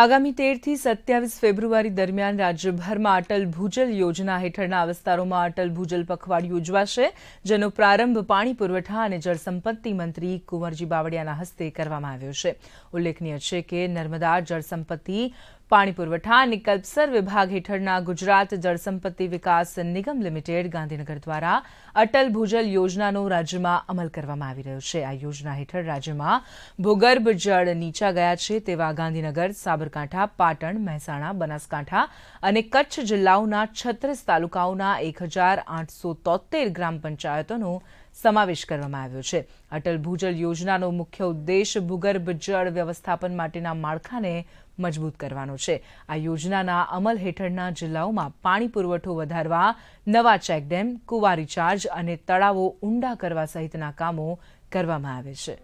આગામી તેરથી સત્યાવીસ ફેબ્રુઆરી દરમિયાન રાજ્યભરમાં અટલ ભૂજલ યોજના હેઠળના વિસ્તારોમાં અટલ ભૂજલ પખવાડ યોજવાશે જેનો પ્રારંભ પાણી પુરવઠા અને જળસંપત્તિ મંત્રી કુંવરજી બાવળિયાના હસ્તે કરવામાં આવ્યો છે ઉલ્લેખનીય છે કે નર્મદા જળસંપત્તિ પાણી પુરવઠા અને કલ્પસર વિભાગ હેઠળના ગુજરાત જળસંપત્તિ વિકાસ નિગમ લિમિટેડ ગાંધીનગર દ્વારા અટલ ભૂજલ યોજનાનો રાજ્યમાં અમલ કરવામાં આવી રહ્યો છે આ યોજના હેઠળ રાજ્યમાં ભૂગર્ભ જળ નીચા ગયા છે તેવા ગાંધીનગર સાબરકાંઠા પાટણ મહેસાણા બનાસકાંઠા અને કચ્છ જિલ્લાઓના છત્રીસ તાલુકાઓના એક હજાર આઠસો ગ્રામ પંચાયતોનો સમાવેશ કરવામાં આવ્યો છે અટલ ભૂજલ યોજનાનો મુખ્ય ઉદ્દેશ ભૂગર્ભ જળ વ્યવસ્થાપન માટેના માળખાને મજબૂત કરવાનો છે આ યોજનાના અમલ હેઠળના જિલ્લાઓમાં પાણી પુરવઠો વધારવા નવા ચેકડેમ કુવા રિચાર્જ અને તળાવો ઊંડા કરવા સહિતના કામો કરવામાં આવે છે